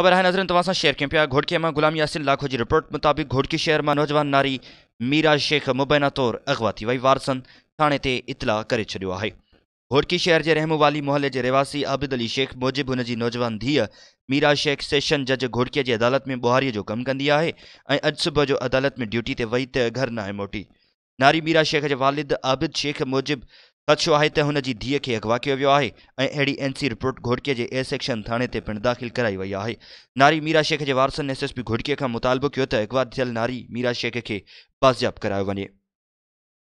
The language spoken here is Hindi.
खबर है नजर तवा शेयर कैंपिया घोड़ के मां गुलाम यासिन लाखो की रिपोर्ट मुताबिक घोड़ शहर में नौजवान नारी मीरा शेख मुबैना तौर अगवा थी वई वारसन थाने ते इतला करे छो है घोड़की शहर के रहम वाली मोहल्ले के रहवासी आबिद अली शेख मूजिब उन नौजवान धीअ मीरा शेख सेशन जज घोड़कीअ की अदालत में बुहारीअ जो कम कन्दी है अज सुबह जो अदालत में ड्यूटी से वही त घर ना मोटी नारी मीरा शेख के वालिद आबिद शेख मूजिब कच्छ आहे त हुन जी धीअ अगवा किया वियो अड़ी ऐं अहिड़ी एनसी रिपोर्ट घोटके जे ए सेक्शन थाने ते पिणु दाख़िल कराई वही है नारी मीरा शेख जे वारसनि एसएसपी घोटके का मुतालबो किया त अगवा थियल नारी मीरा शेख के बाज़ियाब कराया वे